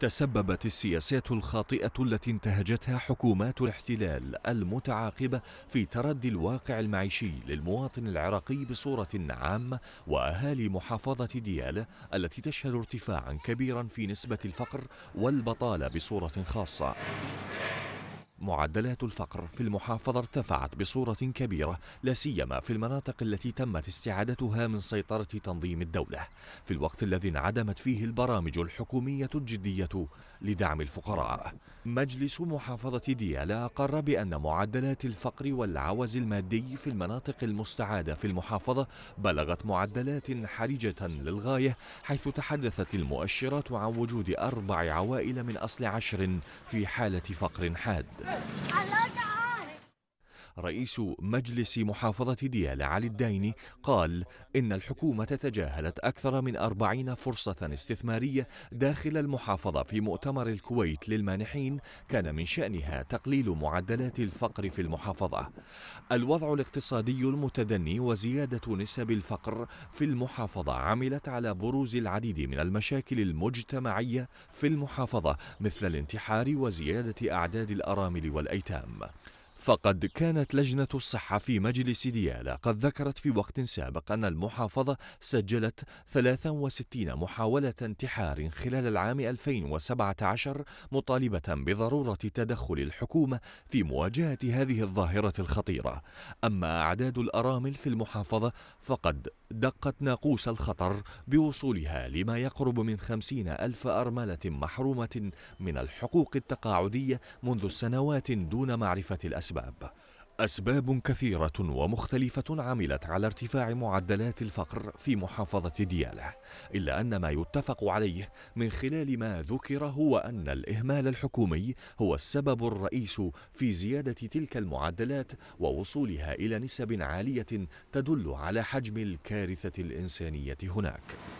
تسببت السياسات الخاطئة التي انتهجتها حكومات الاحتلال المتعاقبة في تردي الواقع المعيشي للمواطن العراقي بصورة عامة وأهالي محافظة ديالى التي تشهد ارتفاعا كبيرا في نسبة الفقر والبطالة بصورة خاصة. معدلات الفقر في المحافظة ارتفعت بصورة كبيرة لا سيما في المناطق التي تمت استعادتها من سيطرة تنظيم الدولة في الوقت الذي انعدمت فيه البرامج الحكومية الجدية لدعم الفقراء مجلس محافظة ديالى أقر بأن معدلات الفقر والعوز المادي في المناطق المستعادة في المحافظة بلغت معدلات حرجة للغاية حيث تحدثت المؤشرات عن وجود أربع عوائل من أصل عشر في حالة فقر حاد I love that. رئيس مجلس محافظة ديالى علي الديني قال إن الحكومة تجاهلت أكثر من أربعين فرصة استثمارية داخل المحافظة في مؤتمر الكويت للمانحين كان من شأنها تقليل معدلات الفقر في المحافظة الوضع الاقتصادي المتدني وزيادة نسب الفقر في المحافظة عملت على بروز العديد من المشاكل المجتمعية في المحافظة مثل الانتحار وزيادة أعداد الأرامل والأيتام فقد كانت لجنة الصحة في مجلس ديالى قد ذكرت في وقت سابق أن المحافظة سجلت 63 محاولة انتحار خلال العام 2017 مطالبة بضرورة تدخل الحكومة في مواجهة هذه الظاهرة الخطيرة أما أعداد الأرامل في المحافظة فقد دقت ناقوس الخطر بوصولها لما يقرب من 50 ألف أرملة محرومة من الحقوق التقاعدية منذ سنوات دون معرفة الأسباب الأسباب أسباب كثيرة ومختلفة عملت على ارتفاع معدلات الفقر في محافظة ديالة إلا أن ما يتفق عليه من خلال ما ذكر هو أن الإهمال الحكومي هو السبب الرئيس في زيادة تلك المعدلات ووصولها إلى نسب عالية تدل على حجم الكارثة الإنسانية هناك.